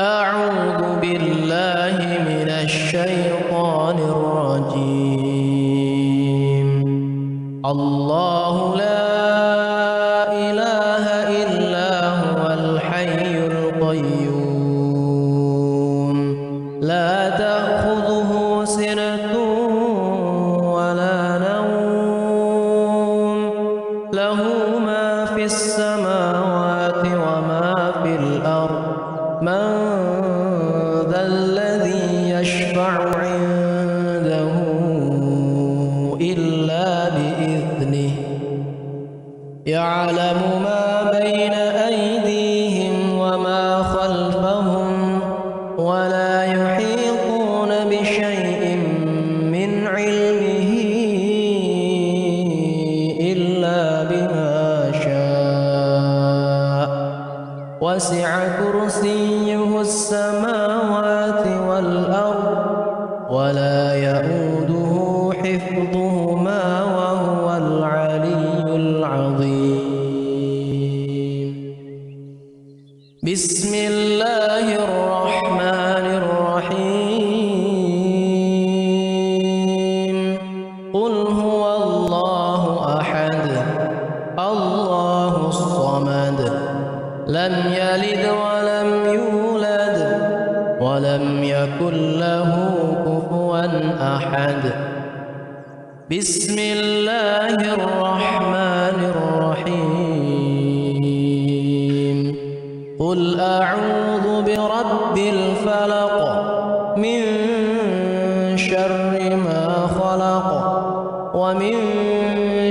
أعوذ بالله من الشيطان الرجيم الله لا صمد لم يلد ولم يولد ولم يكن له كفوا أحد بسم الله الرحمن الرحيم قل أعوذ برب الفلق من شر ما خلق ومن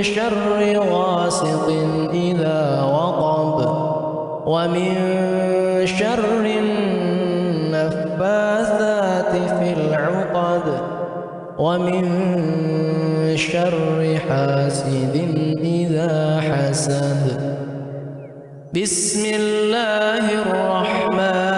شر غاسق ومن شر النفاثات في العقد ومن شر حاسد إذا حسد بسم الله الرحمن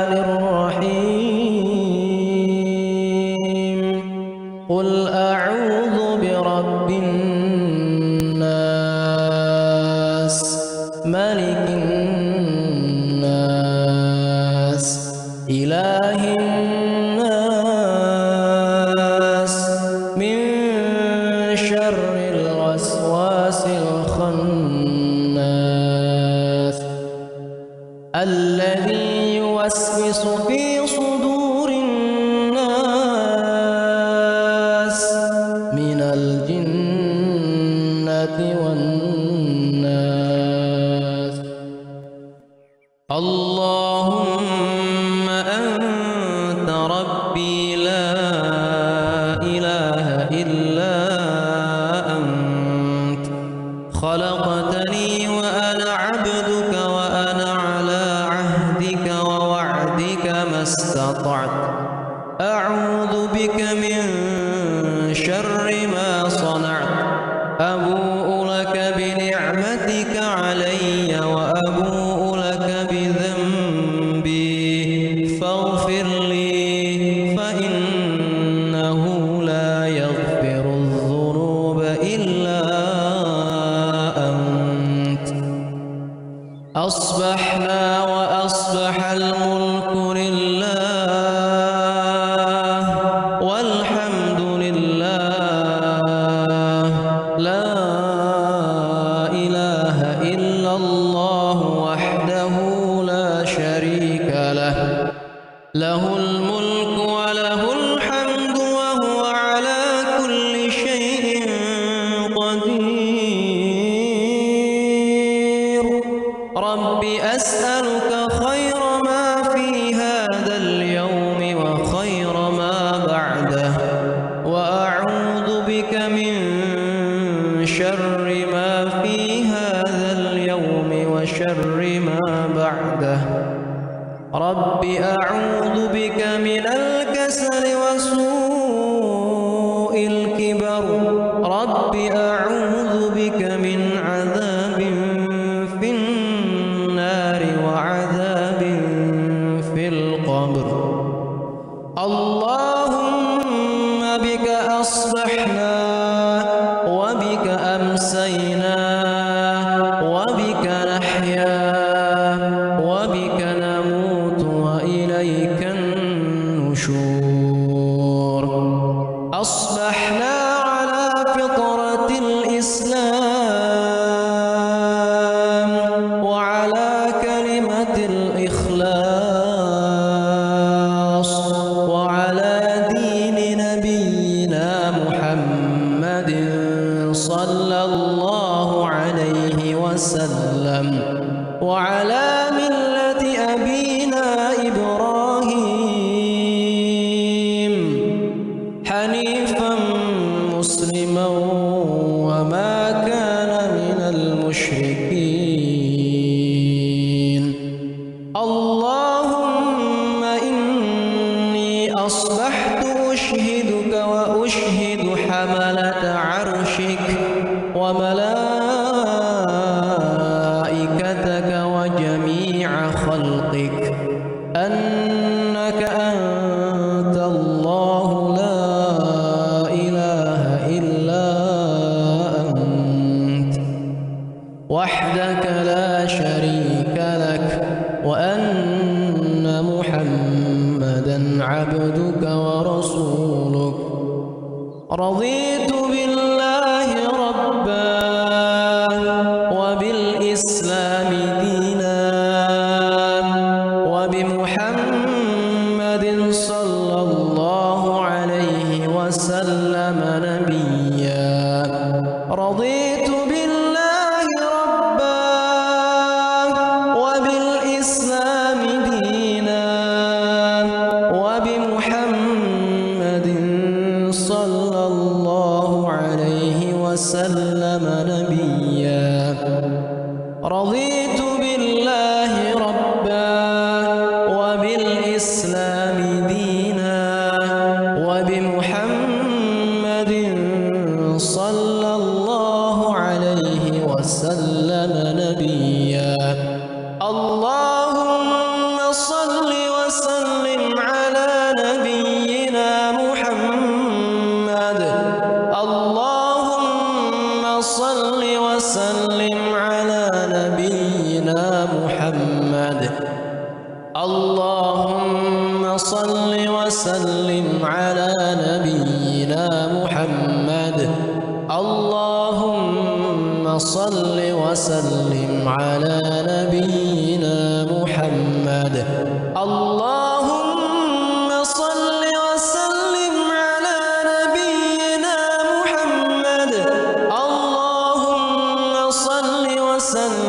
رضيت بالله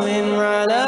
على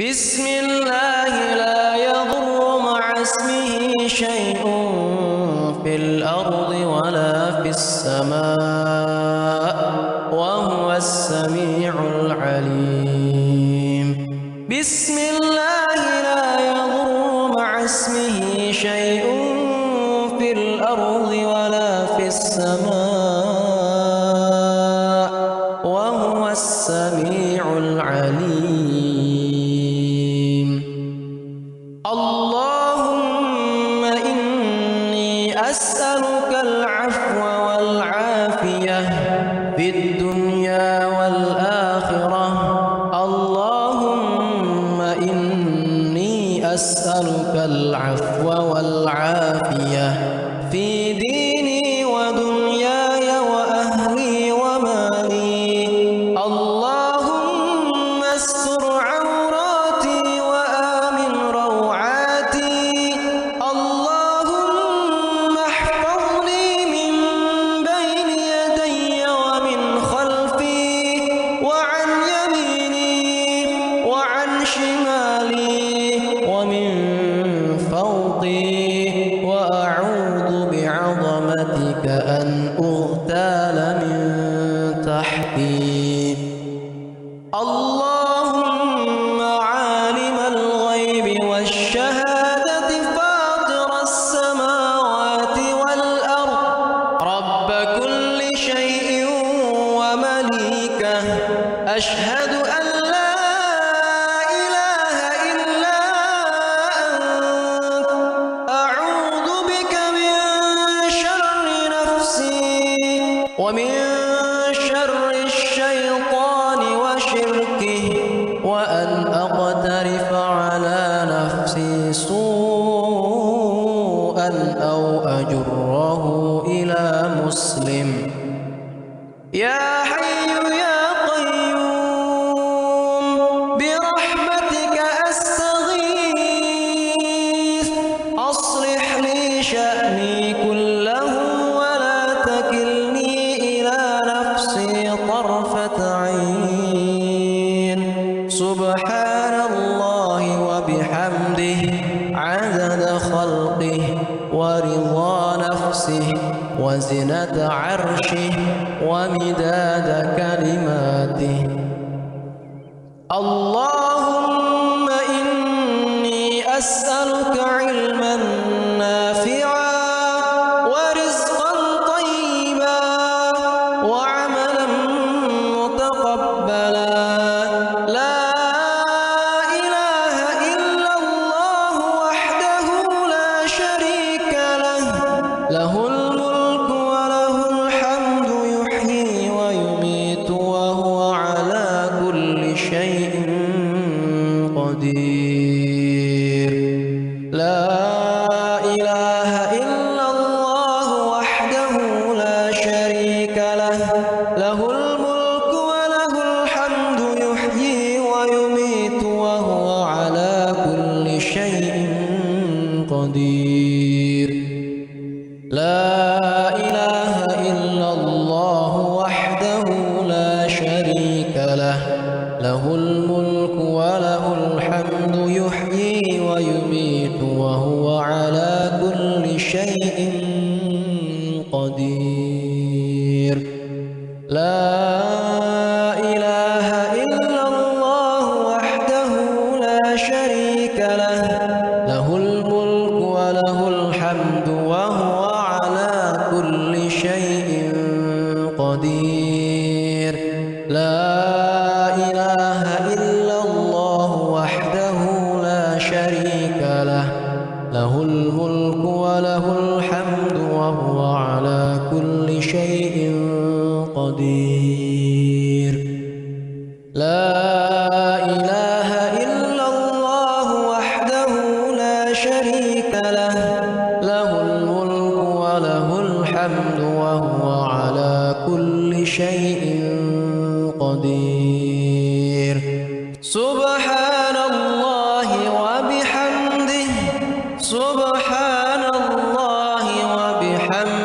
بسم الله لا يضر مع اسمه شيء في الأرض ولا في السماء وهو السميع العليم بسم المدينة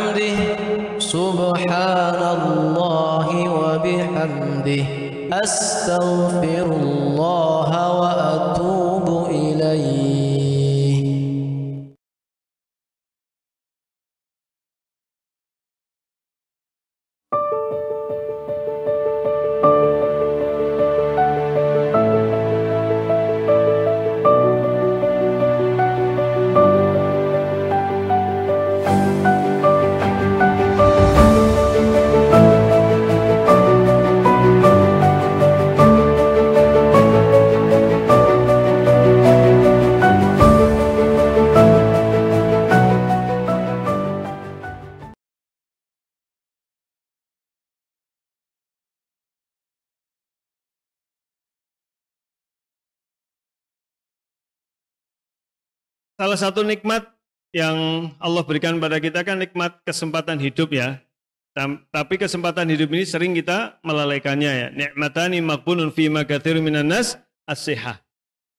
بحمده سبحان الله وبحمده أستغفر الله وأتوب salah satu nikmat yang Allah berikan pada kita kan nikmat kesempatan hidup ya. Tapi kesempatan hidup ini sering kita melalaikannya ya. Nikmatani makbunun fi makathir minan nas as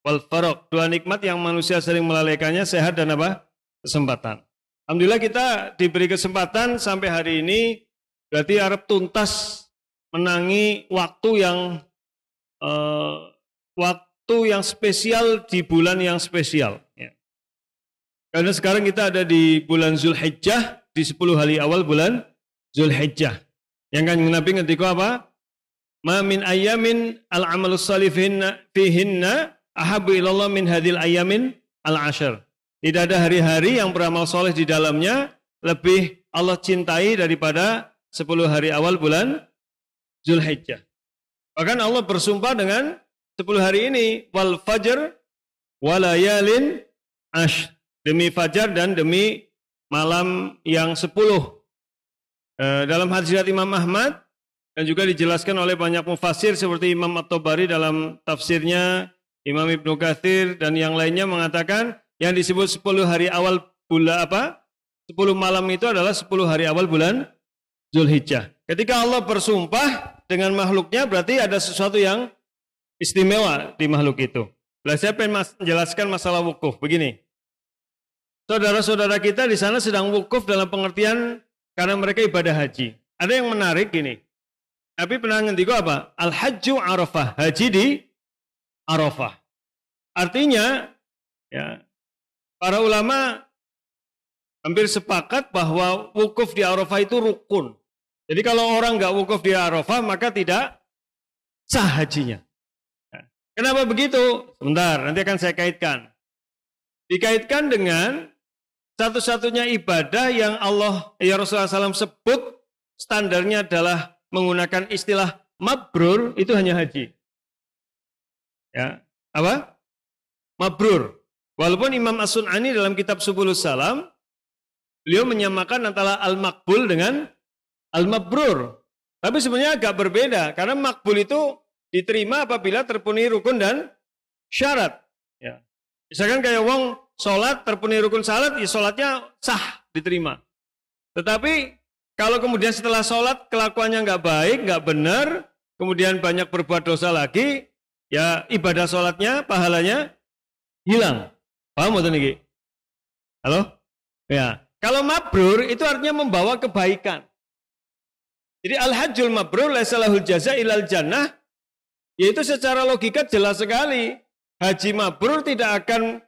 wal farok. Dua nikmat yang manusia sering melalaikannya sehat dan apa? kesempatan. Alhamdulillah kita diberi kesempatan sampai hari ini berarti Arab tuntas menangi waktu yang eh, waktu yang spesial di bulan yang spesial. Karena sekarang kita ada di bulan Zulhijjah, di 10 hari awal bulan Zulhijjah. Yang kan Nabi ngerti kok apa? Ma min ayamin al-amalu salifinna fihinna ahabu ilallah min hadil ayamin al-ashar. Tidak ada hari-hari yang beramal soleh di dalamnya lebih Allah cintai daripada 10 hari awal bulan Zulhijjah. Bahkan Allah bersumpah dengan 10 hari ini wal fajr walayalin ash demi fajar dan demi malam yang sepuluh. dalam eh, dalam hadirat Imam Ahmad dan juga dijelaskan oleh banyak mufasir seperti Imam At-Tabari dalam tafsirnya, Imam Ibnu Kathir dan yang lainnya mengatakan yang disebut sepuluh hari awal bulan apa? Sepuluh malam itu adalah sepuluh hari awal bulan Zulhijjah. Ketika Allah bersumpah dengan makhluknya berarti ada sesuatu yang istimewa di makhluk itu. saya pengen menjelaskan masalah wukuf begini. Saudara-saudara kita di sana sedang wukuf dalam pengertian karena mereka ibadah haji. Ada yang menarik gini. tapi pernah ngendigo apa? Al-hajju arafah. Haji di arafah. Artinya, ya, para ulama hampir sepakat bahwa wukuf di arafah itu rukun. Jadi kalau orang nggak wukuf di arafah maka tidak sah hajinya. Ya. Kenapa begitu? Sebentar, nanti akan saya kaitkan. Dikaitkan dengan satu-satunya ibadah yang Allah ya Rasulullah SAW sebut standarnya adalah menggunakan istilah mabrur itu hanya haji. Ya, apa? Mabrur. Walaupun Imam As-Sun'ani dalam kitab Subulus Salam, beliau menyamakan antara al-makbul dengan al-mabrur. Tapi sebenarnya agak berbeda, karena makbul itu diterima apabila terpenuhi rukun dan syarat. Ya. Misalkan kayak wong sholat, terpenuhi rukun salat, ya sholatnya sah, diterima. Tetapi kalau kemudian setelah sholat kelakuannya nggak baik, nggak benar, kemudian banyak berbuat dosa lagi, ya ibadah sholatnya, pahalanya hilang. Paham atau ini? Halo? Ya. Kalau mabrur itu artinya membawa kebaikan. Jadi al-hajjul mabrur laisalahul jaza ilal jannah yaitu secara logika jelas sekali. Haji mabrur tidak akan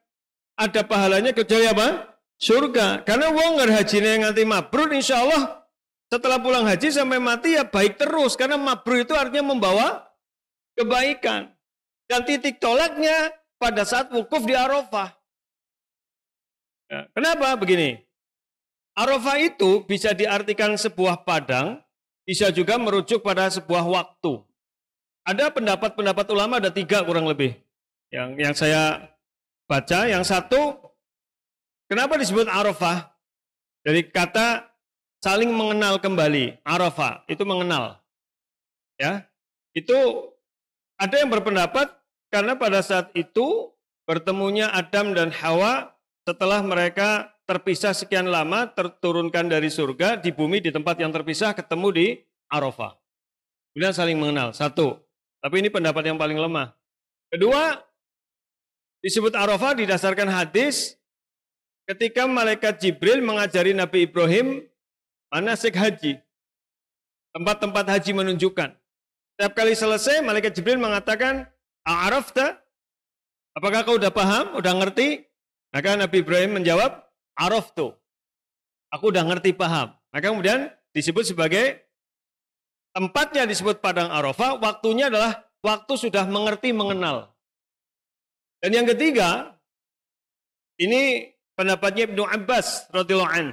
ada pahalanya kecuali apa? Ya, Surga. Karena wong hajinya yang nganti mabrur insya Allah setelah pulang haji sampai mati ya baik terus. Karena mabrur itu artinya membawa kebaikan. Dan titik tolaknya pada saat wukuf di Arafah. Ya. Kenapa begini? Arafah itu bisa diartikan sebuah padang, bisa juga merujuk pada sebuah waktu. Ada pendapat-pendapat ulama ada tiga kurang lebih yang yang saya baca. Yang satu, kenapa disebut Arafah? Dari kata saling mengenal kembali. Arafah itu mengenal. Ya. Itu ada yang berpendapat karena pada saat itu bertemunya Adam dan Hawa setelah mereka terpisah sekian lama, terturunkan dari surga di bumi di tempat yang terpisah ketemu di Arafah. Kemudian saling mengenal. Satu. Tapi ini pendapat yang paling lemah. Kedua, disebut Arafah didasarkan hadis ketika malaikat Jibril mengajari Nabi Ibrahim manasik haji. Tempat-tempat haji menunjukkan. Setiap kali selesai, malaikat Jibril mengatakan, A'arafta? Apakah kau udah paham? Udah ngerti? Maka Nabi Ibrahim menjawab, Araftu. Aku udah ngerti paham. Maka kemudian disebut sebagai tempatnya disebut Padang Arafah, waktunya adalah waktu sudah mengerti mengenal. Dan yang ketiga, ini pendapatnya Ibnu Abbas radhiyallahu an.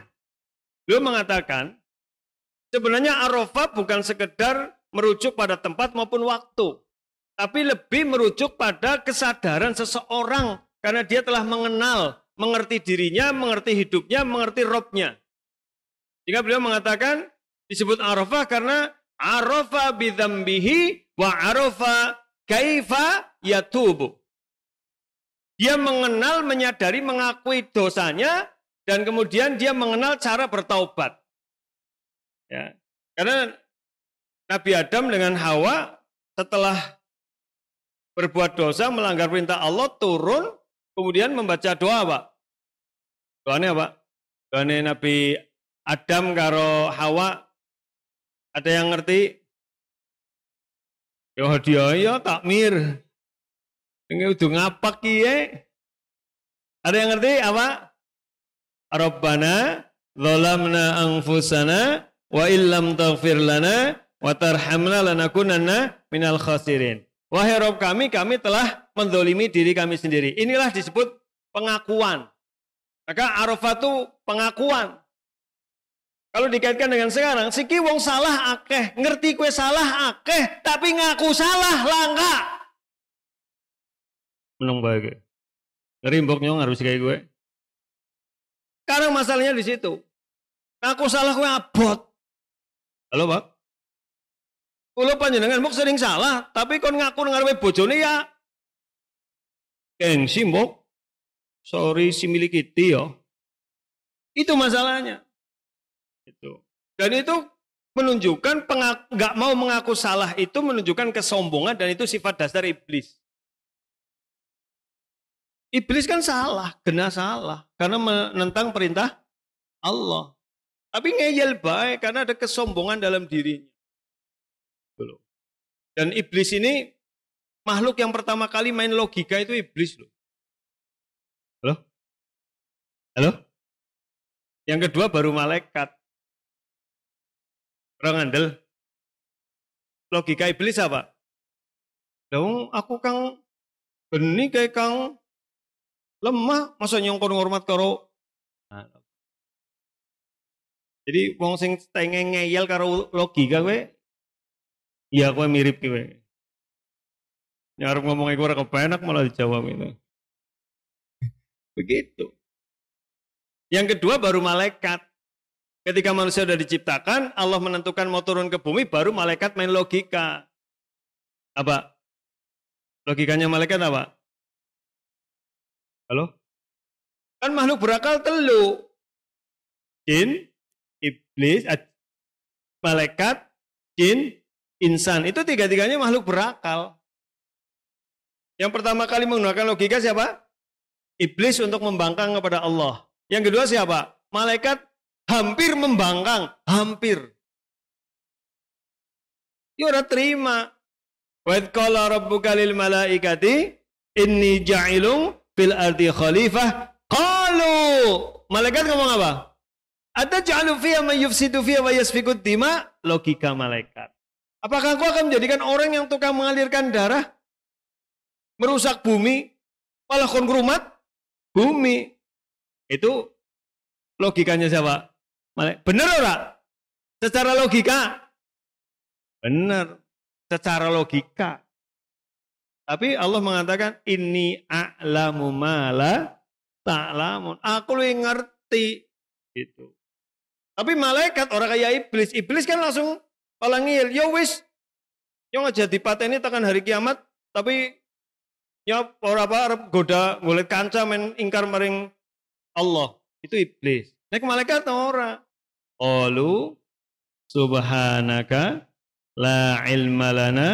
Beliau mengatakan, sebenarnya Arafah bukan sekedar merujuk pada tempat maupun waktu, tapi lebih merujuk pada kesadaran seseorang karena dia telah mengenal, mengerti dirinya, mengerti hidupnya, mengerti robnya. Jika beliau mengatakan disebut Arafah karena Arafah bidzambihi wa Arafah kaifa yatubu. Dia mengenal, menyadari, mengakui dosanya, dan kemudian dia mengenal cara bertaubat. Ya. Karena Nabi Adam dengan Hawa setelah berbuat dosa, melanggar perintah Allah, turun, kemudian membaca doa, Pak. Doanya apa? Doanya Nabi Adam karo Hawa. Ada yang ngerti? Ya dia, ya takmir. Ini udah ngapak kiye. Eh? Ada yang ngerti apa? Rabbana zalamna anfusana wa illam taghfir lana wa tarhamna lanakunanna minal khasirin. Wahai Rob kami, kami telah mendolimi diri kami sendiri. Inilah disebut pengakuan. Maka Arafah itu pengakuan. Kalau dikaitkan dengan sekarang, siki wong salah akeh, ngerti kue salah akeh, tapi ngaku salah langka menang bahagia. Rimbok nyong harus kayak gue. Sekarang masalahnya di situ. Aku salah gue abot. Halo pak? Kulo panjenengan Mbok sering salah, tapi kon ngaku ngarepe bojone ya. Keng simbok. Sorry si miliki yo. Itu masalahnya. Itu. Dan itu menunjukkan nggak mau mengaku salah itu menunjukkan kesombongan dan itu sifat dasar iblis. Iblis kan salah, kena salah karena menentang perintah Allah. Tapi ngeyel baik karena ada kesombongan dalam dirinya. Gitu Dan iblis ini makhluk yang pertama kali main logika itu iblis loh. Halo? Halo? Yang kedua baru malaikat. Orang andel. Logika iblis apa? Dong, aku kang benih kayak kang lemah masa nyongkon hormat karo ah. jadi wong sing tengeng ngeyel karo logika kowe ya kowe mirip kowe nyarep ngomongin gue ora enak malah dijawab itu begitu yang kedua baru malaikat ketika manusia sudah diciptakan Allah menentukan mau turun ke bumi baru malaikat main logika apa logikanya malaikat apa Halo? Kan makhluk berakal telu. Jin, iblis, malaikat, jin, insan. Itu tiga-tiganya makhluk berakal. Yang pertama kali menggunakan logika siapa? Iblis untuk membangkang kepada Allah. Yang kedua siapa? Malaikat hampir membangkang, hampir. Ya ora terima. Wa rabbuka lil malaikati inni ja'ilung fil ardi khalifah qalu malaikat ngomong apa ada ja'alu fiha man yufsidu fiha wa yasfiku dima logika malaikat apakah kau akan menjadikan orang yang tukang mengalirkan darah merusak bumi malah kongrumat bumi itu logikanya siapa malaikat benar ora secara logika benar secara logika tapi Allah mengatakan ini a'lamu mala ta'lamun. Aku lebih ngerti itu. Tapi malaikat orang kaya iblis, iblis kan langsung palangil, yo wis. Yo aja dipateni tekan hari kiamat, tapi yo ora apa arep goda golek kanca men ingkar maring Allah. Itu iblis. Nek malaikat ora. Allah subhanaka la ilma lana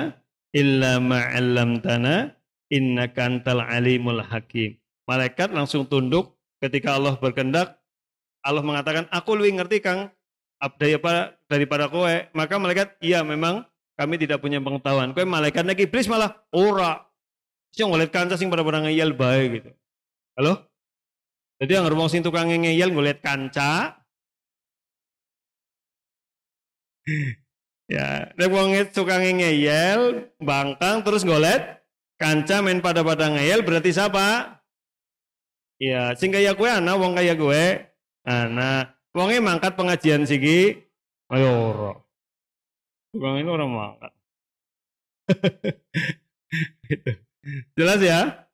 illa ma'allamtana innaka antal alimul hakim. Malaikat langsung tunduk ketika Allah berkendak. Allah mengatakan, aku lebih ngerti Kang daripada, daripada kowe. Maka malaikat, iya memang kami tidak punya pengetahuan. Kowe malaikat lagi iblis malah ora. Saya ngelihat kanca sing pada pada ngeyel baik gitu. Halo? Jadi yang ngomong sing tukang ngeyel ngelihat kanca Ya, nek wong suka ngeyel, bangkang terus golet, kanca main pada-pada ngeyel berarti siapa? Ya, sing kaya gue ana wong kaya gue ana. e mangkat pengajian siki. Ayo ora. Tukang ini orang mangkat. Gitu. Jelas ya?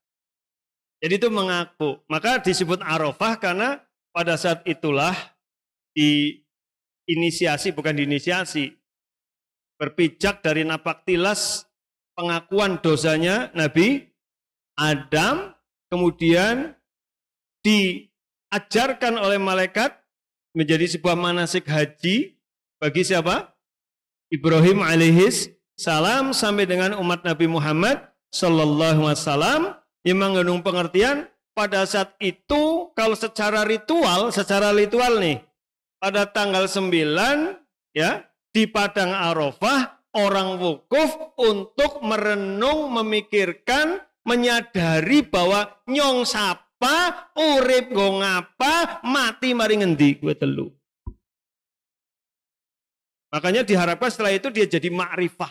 Jadi itu mengaku. Maka disebut Arafah karena pada saat itulah inisiasi bukan diinisiasi berpijak dari napak tilas pengakuan dosanya Nabi Adam, kemudian diajarkan oleh malaikat menjadi sebuah manasik haji bagi siapa? Ibrahim alaihis salam sampai dengan umat Nabi Muhammad sallallahu alaihi wasallam yang mengandung pengertian pada saat itu kalau secara ritual, secara ritual nih pada tanggal 9 ya di Padang Arafah orang wukuf untuk merenung, memikirkan, menyadari bahwa nyong sapa, urip go ngapa, mati mari ngendi gue telu. Makanya diharapkan setelah itu dia jadi makrifah.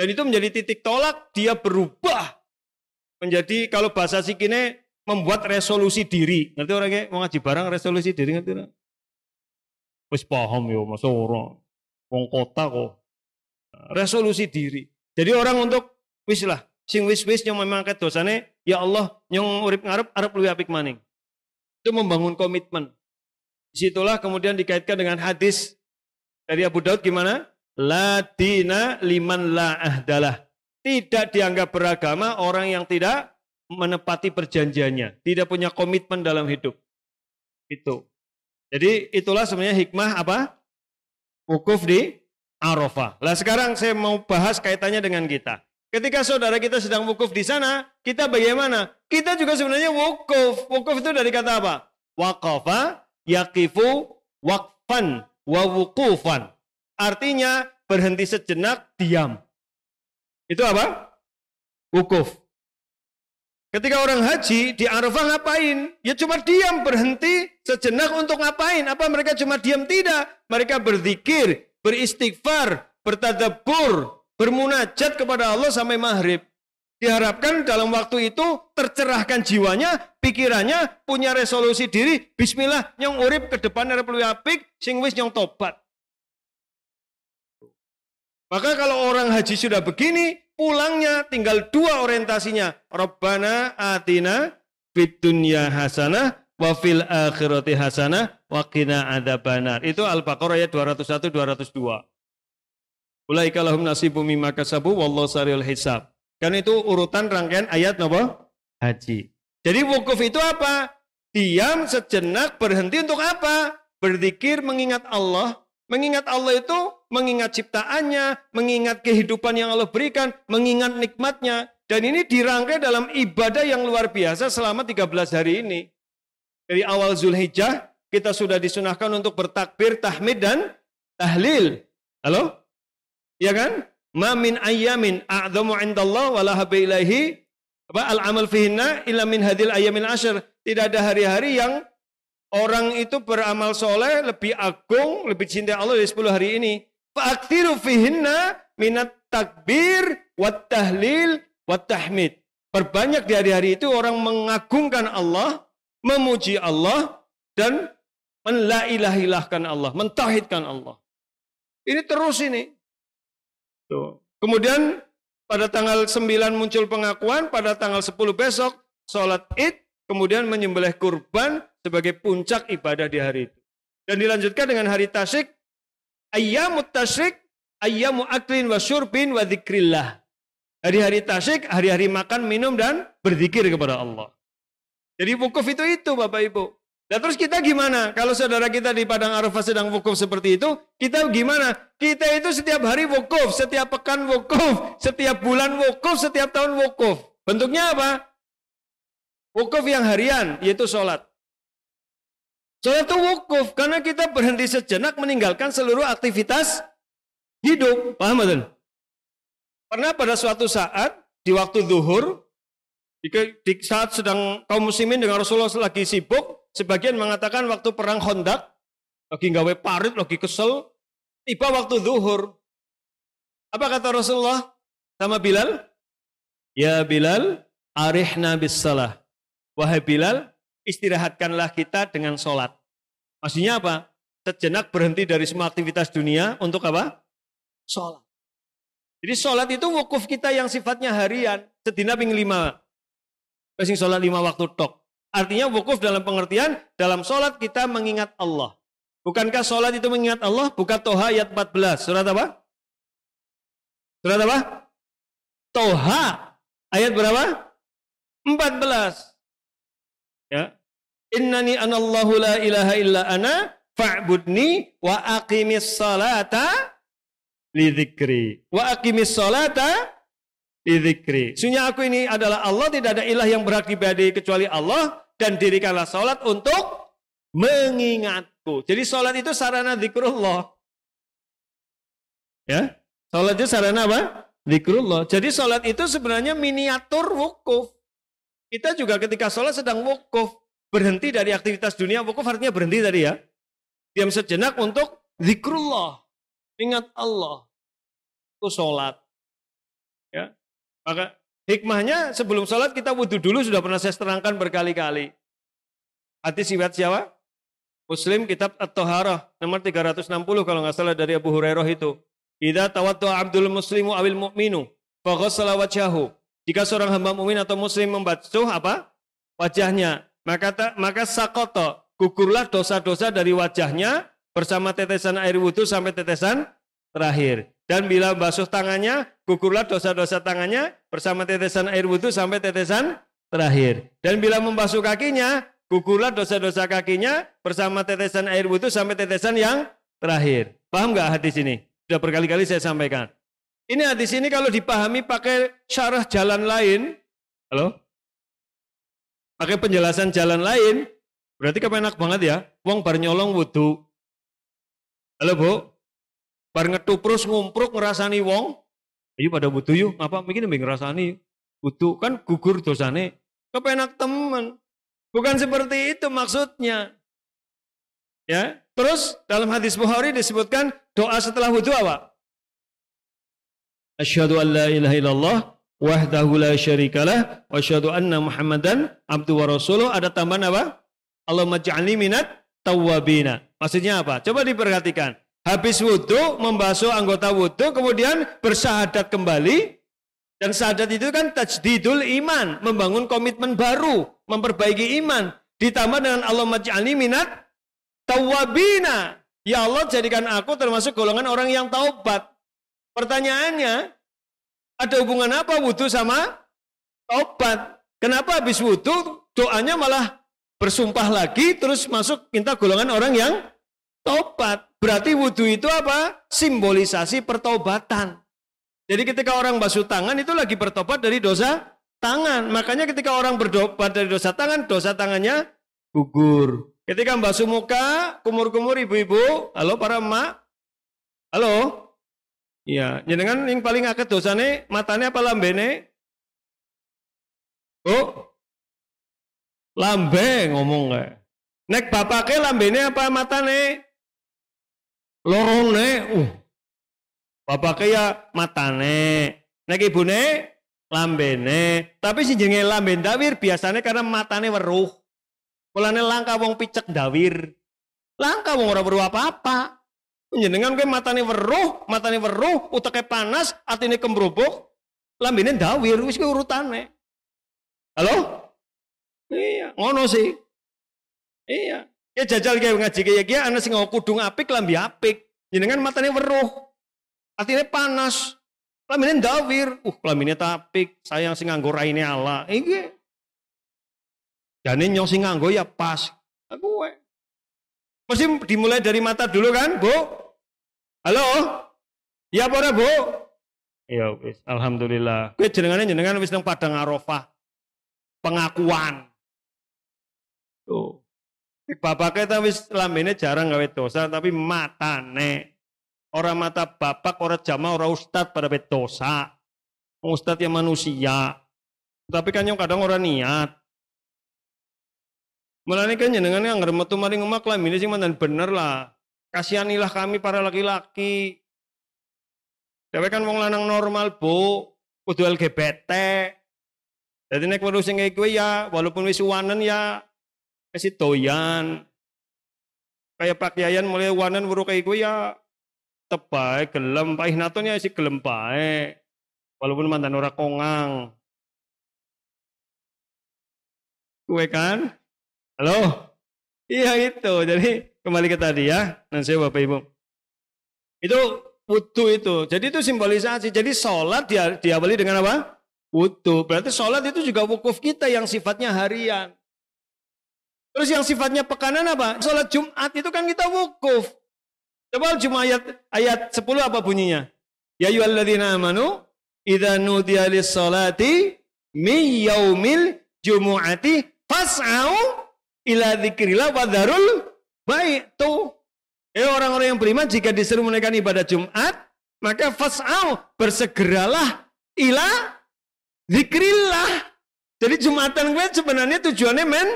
Dan itu menjadi titik tolak, dia berubah. Menjadi kalau bahasa sikine membuat resolusi diri. Nanti orang kayak mau ngaji barang resolusi diri ngerti orang? Wis paham ya masa orang wong kota kok. Resolusi diri. Jadi orang untuk wis lah, sing wis wis yang memang dosane, ya Allah yang urip ngarep arep luwih apik maning. Itu membangun komitmen. Disitulah kemudian dikaitkan dengan hadis dari Abu Daud gimana? La dina liman la ahdalah. Tidak dianggap beragama orang yang tidak menepati perjanjiannya, tidak punya komitmen dalam hidup. Itu. Jadi itulah sebenarnya hikmah apa? wukuf di Arafah. Lah sekarang saya mau bahas kaitannya dengan kita. Ketika saudara kita sedang wukuf di sana, kita bagaimana? Kita juga sebenarnya wukuf. Wukuf itu dari kata apa? Waqafa, yakifu, wakfan, wukufan. Artinya berhenti sejenak, diam. Itu apa? Wukuf. Ketika orang haji di Arafah ngapain? Ya cuma diam berhenti sejenak untuk ngapain? Apa mereka cuma diam? Tidak. Mereka berzikir, beristighfar, bertadabur, bermunajat kepada Allah sampai maghrib. Diharapkan dalam waktu itu tercerahkan jiwanya, pikirannya, punya resolusi diri. Bismillah, nyong urip ke depan arep apik, sing nyong tobat. Maka kalau orang haji sudah begini, Pulangnya tinggal dua orientasinya. Rabbana atina fid dunya hasanah wa fil akhirati hasanah wa qina adzabannar. Itu Al-Baqarah ayat 201 202. Ulaika lahum nasibum mimma kasabu wallahu sariul hisab. Kan itu urutan rangkaian ayat napa? Haji. Jadi wukuf itu apa? Diam sejenak berhenti untuk apa? Berzikir mengingat Allah. Mengingat Allah itu mengingat ciptaannya, mengingat kehidupan yang Allah berikan, mengingat nikmatnya. Dan ini dirangkai dalam ibadah yang luar biasa selama 13 hari ini. Dari awal Zulhijjah, kita sudah disunahkan untuk bertakbir, tahmid, dan tahlil. Halo? Ya kan? Ma min ayyamin a'zamu indallah wa ilaihi apa al-amal fihinna illa min hadil ayyamin asyr. Tidak ada hari-hari yang orang itu beramal soleh lebih agung, lebih cinta Allah dari 10 hari ini. Fa'aktiru fihinna minat takbir, wat tahlil, wat tahmid. Perbanyak di hari-hari itu orang mengagungkan Allah, memuji Allah, dan menlailahilahkan Allah, mentahidkan Allah. Ini terus ini. Tuh. Kemudian pada tanggal 9 muncul pengakuan, pada tanggal 10 besok sholat id, kemudian menyembelih kurban sebagai puncak ibadah di hari itu. Dan dilanjutkan dengan hari tasik, Ayamu tasyrik, ayyamu aklin wa syurbin wa zikrillah. Hari-hari tasyrik, hari-hari makan, minum dan berzikir kepada Allah. Jadi wukuf itu itu Bapak Ibu. Nah terus kita gimana? Kalau saudara kita di Padang Arafah sedang wukuf seperti itu, kita gimana? Kita itu setiap hari wukuf, setiap pekan wukuf, setiap bulan wukuf, setiap tahun wukuf. Bentuknya apa? Wukuf yang harian, yaitu sholat itu wukuf karena kita berhenti sejenak meninggalkan seluruh aktivitas hidup. Paham betul? Pernah pada suatu saat di waktu zuhur di, di saat sedang kaum muslimin dengan Rasulullah lagi sibuk, sebagian mengatakan waktu perang Hondak lagi gawe parit, lagi kesel, tiba waktu zuhur. Apa kata Rasulullah sama Bilal? Ya Bilal, arihna bis salah. Wahai Bilal, istirahatkanlah kita dengan sholat. Maksudnya apa? Sejenak berhenti dari semua aktivitas dunia untuk apa? Sholat. Jadi sholat itu wukuf kita yang sifatnya harian. Sedina ping lima. Pesing sholat lima waktu tok. Artinya wukuf dalam pengertian, dalam sholat kita mengingat Allah. Bukankah sholat itu mengingat Allah? Buka Toha ayat 14. Surat apa? Surat apa? Toha. Ayat berapa? 14. Ya innani anallahu la ilaha illa ana fa'budni wa aqimis salata lidzikri wa aqimis salata lidzikri sunya aku ini adalah Allah tidak ada ilah yang berhak diibadahi kecuali Allah dan dirikanlah salat untuk mengingatku jadi salat itu sarana zikrullah ya salat itu sarana apa zikrullah jadi salat itu sebenarnya miniatur wukuf kita juga ketika sholat sedang wukuf berhenti dari aktivitas dunia wukuf artinya berhenti tadi ya diam sejenak untuk zikrullah ingat Allah itu sholat ya maka hikmahnya sebelum sholat kita wudhu dulu sudah pernah saya terangkan berkali-kali Hati siwat siapa Muslim kitab at toharah nomor 360 kalau nggak salah dari Abu Hurairah itu. Ida tawaddu'a abdul muslimu awil mu'minu fa selawat wajhahu. Jika seorang hamba mukmin atau muslim membasuh apa? wajahnya maka ta, maka sakoto, gugurlah dosa-dosa dari wajahnya bersama tetesan air wudhu sampai tetesan terakhir. Dan bila basuh tangannya, gugurlah dosa-dosa tangannya bersama tetesan air wudhu sampai tetesan terakhir. Dan bila membasuh kakinya, gugurlah dosa-dosa kakinya bersama tetesan air wudhu sampai tetesan yang terakhir. Paham nggak hadis ini? Sudah berkali-kali saya sampaikan. Ini hadis ini kalau dipahami pakai syarah jalan lain, halo, pakai penjelasan jalan lain, berarti kamu enak banget ya. Wong bar nyolong wudhu. Halo bu, bar ngetuprus ngumpruk ngerasani wong. Ayo pada wudhu yuk, ngapa? mungkin lebih ngerasani wudhu. Kan gugur dosane. Kepenak temen. Bukan seperti itu maksudnya. Ya, terus dalam hadis Bukhari disebutkan doa setelah wudhu apa? Asyhadu an la ilaha illallah wahdahu la syarikalah wa syahadu anna muhammadan abdu wa rasuluh ada tambahan apa Allahumma ja'alni minat tawabina maksudnya apa coba diperhatikan habis wudhu membasuh anggota wudhu kemudian bersahadat kembali dan sahadat itu kan tajdidul iman membangun komitmen baru memperbaiki iman ditambah dengan Allahumma ja'alni minat tawabina ya Allah jadikan aku termasuk golongan orang yang taubat pertanyaannya ada hubungan apa wudhu sama taubat? Kenapa habis wudhu doanya malah bersumpah lagi terus masuk minta golongan orang yang taubat? Berarti wudhu itu apa? Simbolisasi pertobatan. Jadi ketika orang basuh tangan itu lagi bertobat dari dosa tangan. Makanya ketika orang bertobat dari dosa tangan, dosa tangannya gugur. Ketika basuh muka, kumur-kumur ibu-ibu, halo para emak, halo, Iya, jenengan yang paling akeh dosane matane apa lambene? Oh. Lambe ngomong gak? Nek bapake lambene apa matane? Lorone. Uh. Bapake ya matane. Nek ibune lambene. Tapi si jenenge lamben dawir biasanya karena matane weruh. Polane langka wong picek dawir. Langka wong ora weruh apa-apa. Jenengan nih nih weruh, nih weruh, utaknya panas, hati nih kembrobok, lambinnya dawir, wis urutan urutane. Halo? Iya, ngono sih. Iya. Ya jajal kayak ngaji kayak gini, anak sing kudung apik, lambi apik. Jenengan mata nih weruh, nih panas, lambinnya dawir, Uh, lambinnya tapik, sayang singa nganggo ini ala. iya, Jane nyong singa nganggo ya pas. Aku Mesti dimulai dari mata dulu kan, Bu? Halo? Ya pada Bu? Ya wis, alhamdulillah. Kowe jenengane jenengan wis nang Padang Arafah. Pengakuan. Tuh. Bapak kita wis ini jarang gawe dosa tapi mata nek orang mata bapak, orang jamaah, orang ustad pada gawe dosa. Ustad yang manusia. Tapi kan yang kadang orang niat. melainkan kan jenengan yang metu maling ngemak ini sih mantan bener lah. Kasihanilah kami para laki-laki. Dewe kan wong lanang normal, Bu. Kudu LGBT. Jadi nek perlu sing kuwi ya, walaupun wis wanen ya kasih doyan. Kayak Pak Yayan mulai wanen weruh kayak kuwi ya tebae gelem Pak Ihnaton ya si gelem bae. Walaupun mantan ora kongang. Kue kan? Halo? Iya itu. Jadi Kembali ke tadi ya, nanti Bapak Ibu. Itu wudu itu. Jadi itu simbolisasi. Jadi sholat dia diawali dengan apa? Wudu. Berarti sholat itu juga wukuf kita yang sifatnya harian. Terus yang sifatnya pekanan apa? Sholat Jumat itu kan kita wukuf. Coba cuma ayat ayat 10 apa bunyinya? Ya yualladina amanu idza nudiya sholati salati mi yaumil jumu'ati fas'au ila dzikrillah wa dzarul Baik tuh. Eh orang-orang yang beriman jika disuruh menaikkan ibadah Jumat, maka fas'au, bersegeralah ila zikrillah. Jadi Jumatan gue sebenarnya tujuannya men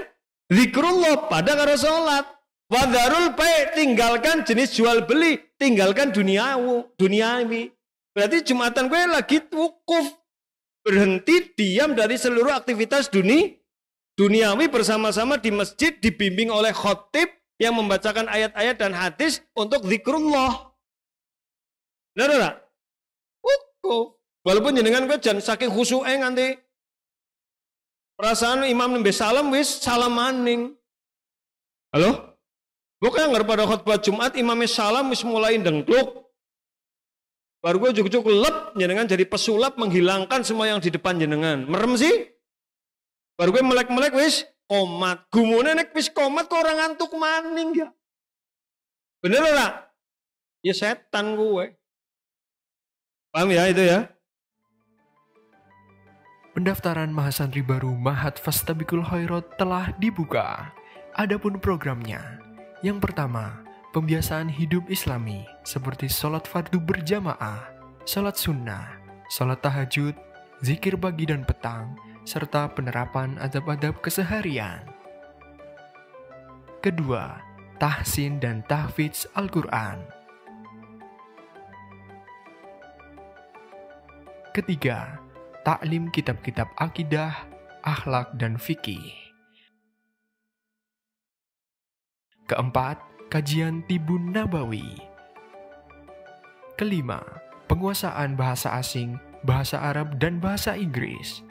zikrullah pada karo sholat Wadarul baik tinggalkan jenis jual beli, tinggalkan dunia duniawi. Berarti Jumatan gue lagi wukuf. Berhenti diam dari seluruh aktivitas dunia duniawi bersama-sama di masjid dibimbing oleh khotib yang membacakan ayat-ayat dan hadis untuk zikrullah. Benar enggak? Wukuf. Walaupun jenengan jan saking khusuke nganti perasaan imam nembe salam wis salam maning. Halo? Bukan nggak pada khutbah Jumat imamnya salam wis mulai dengkluk. Baru gue cukup lep jenengan jadi pesulap menghilangkan semua yang di depan jenengan. Merem sih? Baru gue melek-melek wis komat. gumunnya nek wis komat kok orang ngantuk maning ya. Bener ora? Ya setan gue. Paham ya itu ya? Pendaftaran Mahasantri baru Mahat Fastabikul Khairat telah dibuka. Adapun programnya, yang pertama, pembiasaan hidup islami seperti sholat fardu berjamaah, sholat sunnah, sholat tahajud, zikir pagi dan petang, serta penerapan adab-adab keseharian. Kedua, tahsin dan tahfidz Al-Quran. Ketiga, taklim kitab-kitab akidah, akhlak, dan fikih. Keempat, kajian Tibun Nabawi. Kelima, penguasaan bahasa asing, bahasa Arab, dan bahasa Inggris.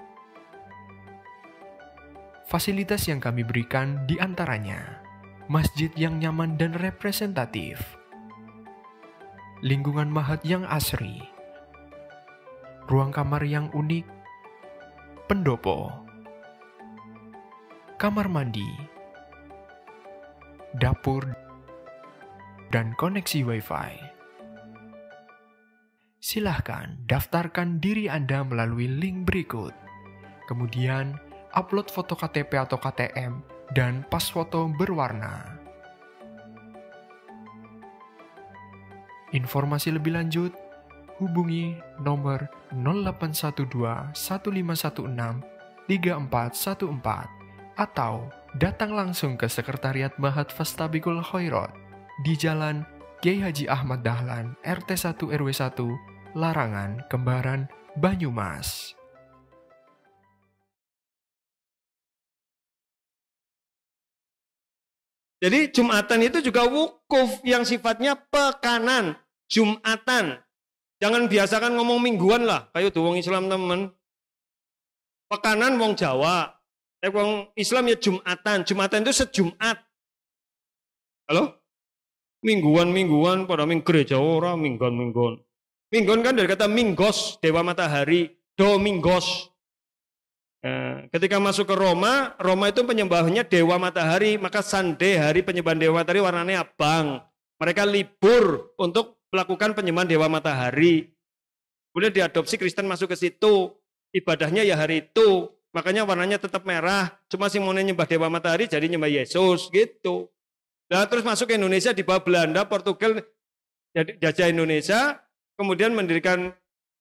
Fasilitas yang kami berikan di antaranya masjid yang nyaman dan representatif, lingkungan mahat yang asri, ruang kamar yang unik, pendopo, kamar mandi, dapur, dan koneksi WiFi. Silahkan daftarkan diri Anda melalui link berikut. Kemudian, upload foto KTP atau KTM, dan pas foto berwarna. Informasi lebih lanjut, hubungi nomor 0812 1516 3414 atau datang langsung ke Sekretariat Mahat Fastabikul Khairat di Jalan Kiai Haji Ahmad Dahlan, RT 1 RW 1, Larangan, Kembaran, Banyumas. Jadi Jumatan itu juga wukuf yang sifatnya pekanan, Jumatan. Jangan biasakan ngomong mingguan lah, kayu tuh wong Islam temen. Pekanan wong Jawa, tapi wong Islam ya Jumatan. Jumatan itu sejumat. Halo? Mingguan-mingguan pada ming gereja orang mingguan-mingguan. Mingguan kan dari kata minggos, dewa matahari, domingos. Eh, ketika masuk ke Roma, Roma itu penyembahnya dewa matahari, maka Sunday hari penyembahan dewa matahari warnanya abang. Mereka libur untuk melakukan penyembahan dewa matahari. Kemudian diadopsi Kristen masuk ke situ, ibadahnya ya hari itu. Makanya warnanya tetap merah, cuma Simone nyembah dewa matahari jadi nyembah Yesus gitu. Nah, terus masuk ke Indonesia di bawah Belanda, Portugal jajah Indonesia, kemudian mendirikan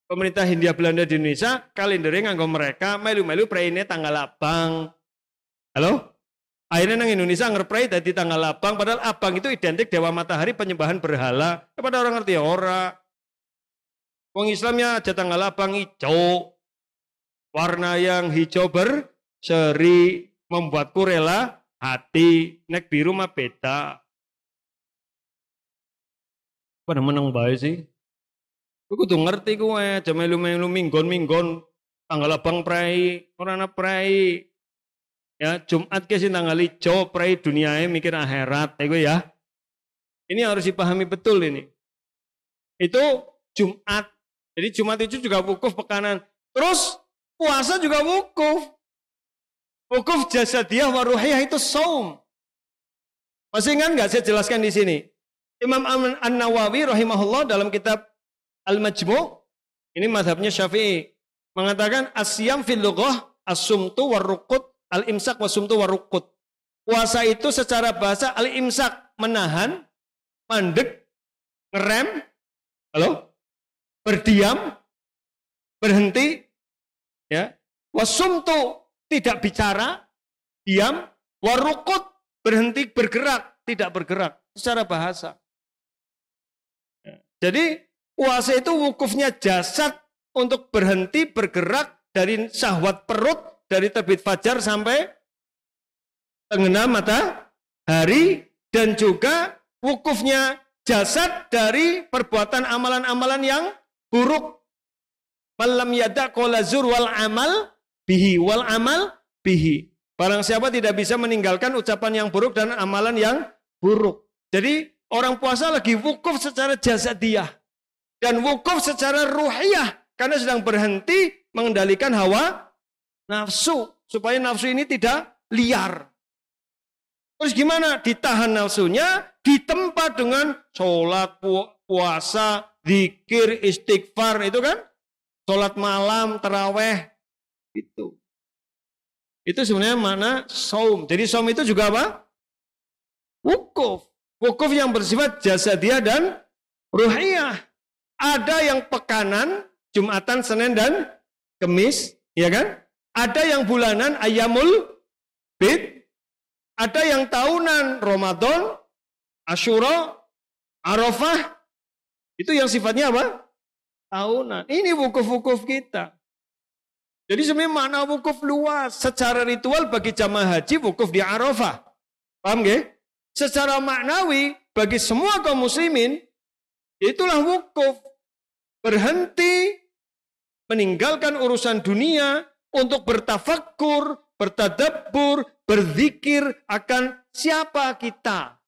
pemerintah Hindia Belanda di Indonesia kalendernya nganggo mereka melu-melu ini tanggal lapang. Halo? Akhirnya nang Indonesia ngerprei tadi tanggal lapang. padahal abang itu identik dewa matahari penyembahan berhala. Kepada orang ngerti ya, ora. Wong Islamnya aja tanggal lapang hijau. Warna yang hijau ber, seri membuat rela hati. Nek biru mah beda. Pada menang baik sih gue kudu ngerti gue jamai melu-melu minggon-minggon tanggal abang prai, orang apa prai. Ya, Jumat ke sing tanggal ijo prai ini mikir akhirat gue ya, ya. Ini harus dipahami betul ini. Itu Jumat. Jadi Jumat itu juga wukuf pekanan. Terus puasa juga wukuf. Wukuf jasa dia waruhiyah itu saum. Masih ingat nggak saya jelaskan di sini? Imam An-Nawawi rahimahullah dalam kitab Al-Majmu ini mazhabnya Syafi'i mengatakan asyam fil lughah asumtu warukut al-imsak wasumtu warukut. Puasa itu secara bahasa al-imsak menahan, mandek, ngerem, halo, berdiam, berhenti, ya. Wasumtu tidak bicara, diam, warukut berhenti bergerak, tidak bergerak secara bahasa. Ya. Jadi Puasa itu wukufnya jasad untuk berhenti bergerak dari syahwat perut dari terbit fajar sampai mata matahari dan juga wukufnya jasad dari perbuatan amalan-amalan yang buruk. Malam yada kolazur wal amal bihi wal amal bihi. Barang siapa tidak bisa meninggalkan ucapan yang buruk dan amalan yang buruk. Jadi orang puasa lagi wukuf secara jasadiah. Dan wukuf secara ruhiyah karena sedang berhenti mengendalikan hawa nafsu supaya nafsu ini tidak liar. Terus gimana? Ditahan nafsunya, ditempa dengan sholat, puasa, zikir, istighfar itu kan? Sholat malam, teraweh, itu. Itu sebenarnya mana saum. Jadi saum itu juga apa? Wukuf. Wukuf yang bersifat jasadiah dan ruhiyah ada yang pekanan, Jumatan, Senin dan Kemis, ya kan? Ada yang bulanan, Ayamul Bid. Ada yang tahunan, Ramadan, Ashura, Arafah. Itu yang sifatnya apa? Tahunan. Ini wukuf-wukuf kita. Jadi sebenarnya makna wukuf luas. Secara ritual bagi jamaah haji wukuf di Arafah. Paham gak? Secara maknawi bagi semua kaum muslimin itulah wukuf berhenti meninggalkan urusan dunia untuk bertafakur, bertadabur, berzikir akan siapa kita.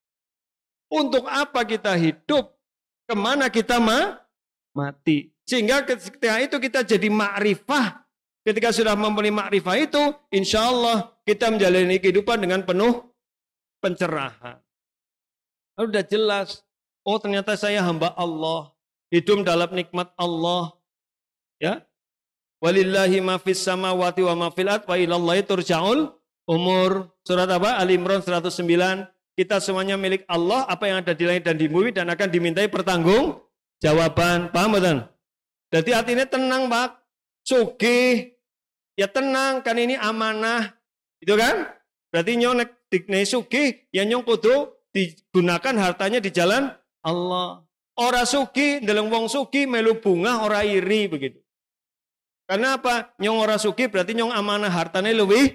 Untuk apa kita hidup? Kemana kita ma? mati? Sehingga ketika itu kita jadi makrifah. Ketika sudah mempunyai makrifah itu, insya Allah kita menjalani kehidupan dengan penuh pencerahan. sudah jelas, oh ternyata saya hamba Allah hidup dalam nikmat Allah ya walillahi ma fis samawati wa ma fil ard wa ilallahi turja'ul umur surat apa Ali Imran 109 kita semuanya milik Allah apa yang ada di langit dan di bumi dan akan dimintai pertanggung jawaban paham betul jadi artinya tenang pak suki ya tenang kan ini amanah itu kan berarti nyonek dikne suki ya nyong kudu digunakan hartanya di jalan Allah Ora suki, ndeleng wong suki melu bunga ora iri begitu. Karena apa? Nyong ora suki berarti nyong amanah hartane lebih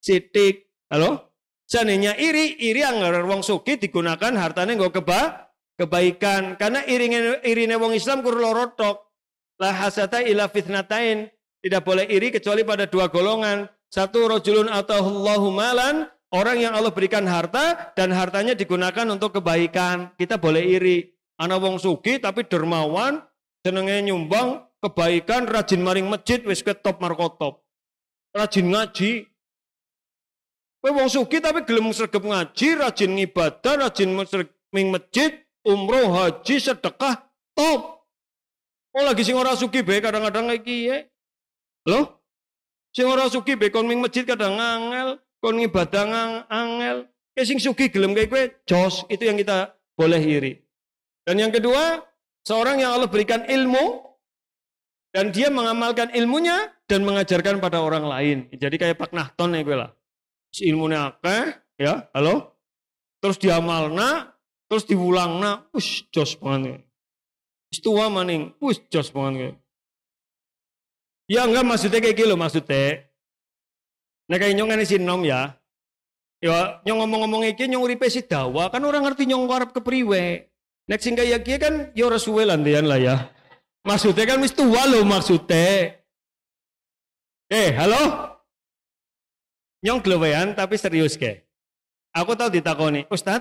sitik. Halo? Sanenya iri, iri anggar wong suki digunakan hartane nggo keba kebaikan. Karena iringe irine wong Islam kur lorotok. Lah La hasata ila fitnatain. Tidak boleh iri kecuali pada dua golongan. Satu rojulun atau Allahu malan, orang yang Allah berikan harta dan hartanya digunakan untuk kebaikan. Kita boleh iri. Ana wong sugi tapi dermawan, jenenge nyumbang kebaikan rajin maring masjid wis ketop markotop. Rajin ngaji. Kowe wong sugi tapi gelem sregep ngaji, rajin ngibadah, rajin ming masjid, umroh, haji, sedekah, top. Oh lagi sing ora sugi bae kadang-kadang iki ya. Loh? Sing ora sugi bae kon ming masjid kadang ngangel kon ngibadah ngangel. Eh sing sugi gelem kayak kowe jos, itu yang kita boleh iri. Dan yang kedua, seorang yang Allah berikan ilmu dan dia mengamalkan ilmunya dan mengajarkan pada orang lain. Jadi kayak Pak Nahton ya gue lah. ilmunya apa? ya, halo. Terus diamalna, terus diwulangna, wis jos banget. Ya. Wis tua maning, wis jos banget. Ya, ya enggak maksudnya kayak gitu maksudnya. Nah kayak nyong ini sinom ya. Ya nyong ngomong-ngomong iki nyong uripe si dawa kan orang ngerti nyong warap kepriwe. Nek sing kaya kiye kan ya ora suwe lah lah ya. Maksudnya kan wis tua lho maksudnya. Eh, halo? Nyong glewean tapi serius ke. Aku tahu ditakoni, Ustad,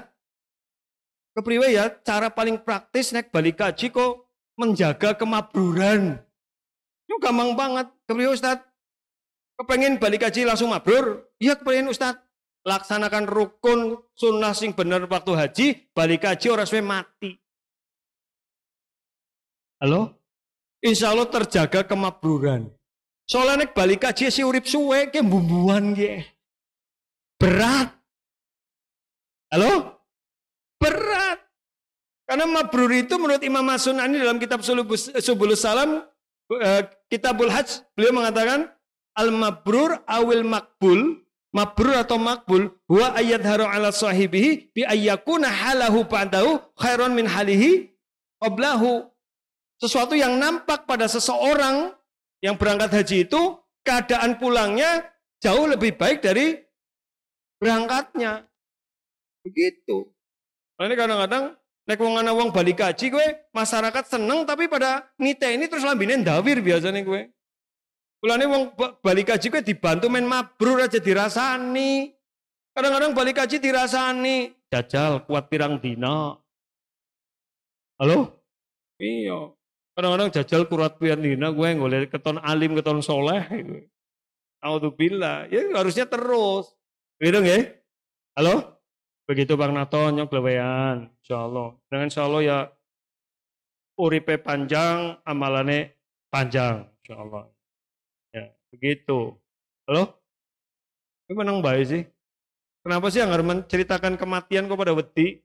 kepriwe ya cara paling praktis nek balik kaji kok menjaga kemabruran. Itu gampang banget. Kepriwe Ustad? Kepengen balik kaji langsung mabrur? Iya kepengen Ustad. Laksanakan rukun sunnah sing bener waktu haji, balik haji orang mati. Halo? Insya Allah terjaga kemakburan. Soalnya nek balik kaji si urip suwe ke bumbuan ge. Berat. Halo? Berat. Karena mabrur itu menurut Imam Masunani dalam kitab eh, Subulus Salam, eh, kitabul hajj, beliau mengatakan, Al-mabrur awil makbul, mabrur atau makbul, huwa ayat haru ala sahibihi, bi ayyakuna halahu ba'dahu khairan min halihi, oblahu sesuatu yang nampak pada seseorang yang berangkat haji itu keadaan pulangnya jauh lebih baik dari berangkatnya. Begitu. Nah, ini kadang-kadang nek wong ana wong balik haji gue masyarakat seneng tapi pada nite ini terus lambine ndawir biasanya kowe. pulangnya wong balik haji gue dibantu main mabrur aja dirasani. Kadang-kadang balik haji dirasani jajal kuat pirang dina. Halo? Iya. Kadang-kadang jajal kurat dina gue ngoleh keton alim, keton soleh. Gitu. Alhamdulillah. Ya harusnya terus. Gitu ya? Halo? Begitu Bang Nato nyok lewean. Insya Allah. Dengan insya Allah ya uripe panjang, amalane panjang. Insya Allah. Ya, begitu. Halo? Ini menang baik sih. Kenapa sih yang harus menceritakan kematian pada beti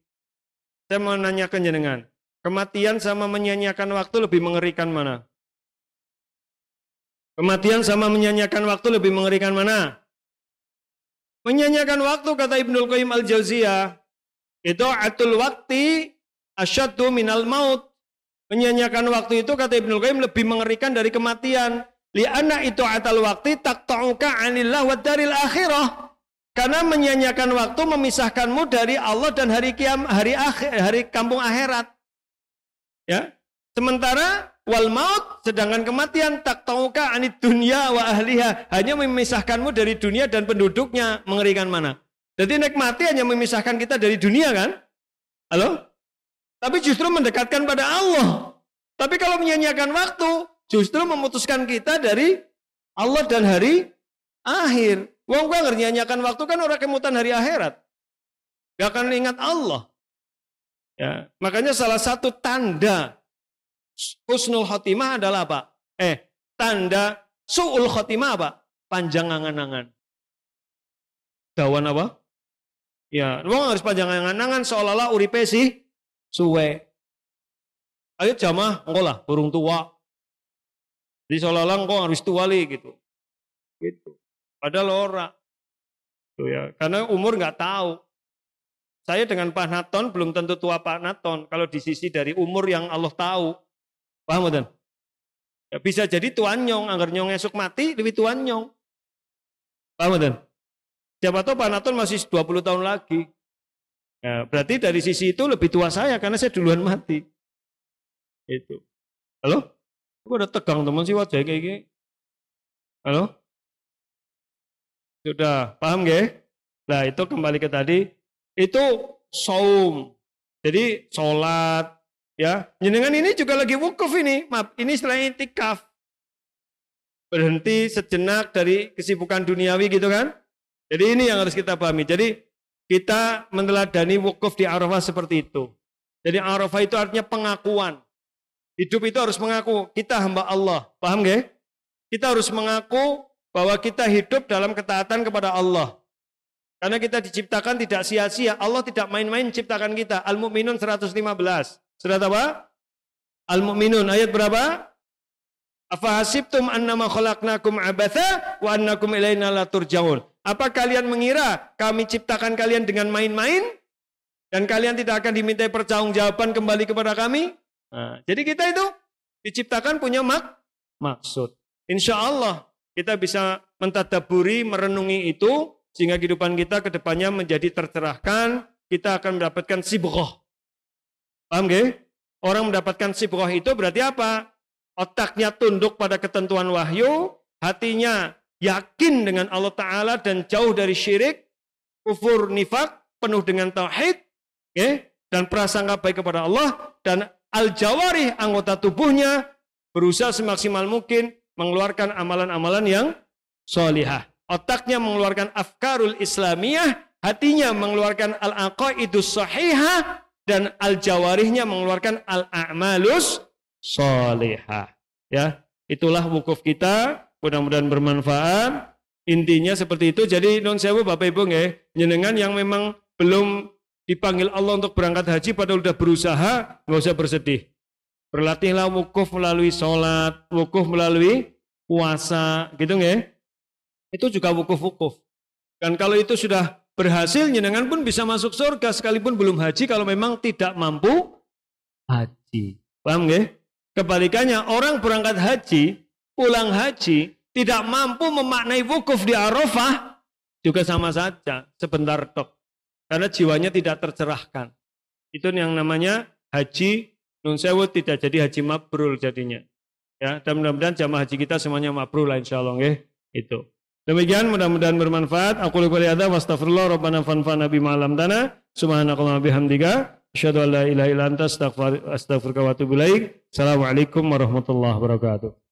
Saya mau nanyakan jenengan. Kematian sama menyanyiakan waktu lebih mengerikan mana? Kematian sama menyanyiakan waktu lebih mengerikan mana? Menyanyiakan waktu kata Ibnul Qayyim Al-Jauziyah, itu atul waktu asyaddu minal maut. Menyanyiakan waktu itu kata Ibnul Qayyim lebih mengerikan dari kematian. li anak itu atal waktu tak anillah wa daril akhirah. Karena menyanyiakan waktu memisahkanmu dari Allah dan hari kiam, hari akhir, hari kampung akhirat. Ya. Sementara wal maut sedangkan kematian tak tauka anit dunia wa ahliha hanya memisahkanmu dari dunia dan penduduknya mengerikan mana. Jadi naik mati hanya memisahkan kita dari dunia kan? Halo? Tapi justru mendekatkan pada Allah. Tapi kalau menyanyiakan waktu, justru memutuskan kita dari Allah dan hari akhir. Wong gue nyanyiakan waktu kan orang kemutan hari akhirat. Gak akan ingat Allah. Ya, makanya salah satu tanda husnul khotimah adalah apa? Eh, tanda su'ul khotimah apa? Panjang angan-angan. Dawan apa? Ya, lu harus panjang angan-angan seolah-olah uripe sih suwe. Ayo jamah engkau lah burung tua. Jadi seolah-olah engkau harus tua li gitu. Gitu. Padahal ora. Tuh ya, karena umur nggak tahu. Saya dengan Pak Naton belum tentu tua Pak Naton kalau di sisi dari umur yang Allah tahu. Paham Tuan? Ya, bisa jadi tuan nyong, anggar nyong esok mati lebih tuan nyong. Paham Tuan? Siapa tahu Pak Naton masih 20 tahun lagi. ya berarti dari sisi itu lebih tua saya karena saya duluan mati. Itu. Halo? Kok udah tegang teman sih wajah kayak gini? Halo? Sudah, paham gak? Nah itu kembali ke tadi, itu saum. Jadi sholat, ya. Jenengan ini juga lagi wukuf ini, maaf, ini selain itikaf. Berhenti sejenak dari kesibukan duniawi gitu kan. Jadi ini yang harus kita pahami. Jadi kita meneladani wukuf di Arafah seperti itu. Jadi Arafah itu artinya pengakuan. Hidup itu harus mengaku, kita hamba Allah. Paham gak? Kita harus mengaku bahwa kita hidup dalam ketaatan kepada Allah. Karena kita diciptakan tidak sia-sia. Allah tidak main-main ciptakan kita. Al-Mu'minun 115. Surat apa? Al-Mu'minun ayat berapa? Afahasibtum annama khalaqnakum abatha wa annakum ilayna la turja'un. Apa kalian mengira kami ciptakan kalian dengan main-main? Dan kalian tidak akan dimintai jawaban kembali kepada kami? Nah, jadi kita itu diciptakan punya mak maksud. Insya Allah kita bisa mentadaburi, merenungi itu, sehingga kehidupan kita ke depannya menjadi tercerahkan, kita akan mendapatkan sibroh. Paham gak? Orang mendapatkan sibroh itu berarti apa? Otaknya tunduk pada ketentuan wahyu, hatinya yakin dengan Allah Ta'ala dan jauh dari syirik, kufur nifak, penuh dengan tauhid, okay? dan prasangka baik kepada Allah, dan al-jawari anggota tubuhnya berusaha semaksimal mungkin mengeluarkan amalan-amalan yang solihah. Otaknya mengeluarkan afkarul islamiyah, hatinya mengeluarkan al-aqaidus sahihah, dan al-jawarihnya mengeluarkan al-a'malus solihah. Ya, itulah wukuf kita. Mudah-mudahan bermanfaat. Intinya seperti itu. Jadi non sewu Bapak Ibu nggih, jenengan yang memang belum dipanggil Allah untuk berangkat haji padahal sudah berusaha, nggak usah bersedih. Berlatihlah wukuf melalui sholat, wukuf melalui puasa, gitu nggih. Itu juga wukuf-wukuf. Dan kalau itu sudah berhasil, jenengan pun bisa masuk surga sekalipun belum haji kalau memang tidak mampu haji. Paham nggih? Kebalikannya, orang berangkat haji, pulang haji, tidak mampu memaknai wukuf di Arafah, juga sama saja, sebentar tok. Karena jiwanya tidak tercerahkan. Itu yang namanya haji nun sewu tidak jadi haji mabrul jadinya. Ya, dan mudah-mudahan jamaah haji kita semuanya mabrul lah insya Allah. Ya. Itu. Demikian mudah-mudahan bermanfaat. Aku lupa ada wa astagfirullah rabbana nabi malam alam tanah. Subhanakallah bihamdika. Asyadu an la ilaha ila astagfirullah Assalamualaikum warahmatullahi wabarakatuh.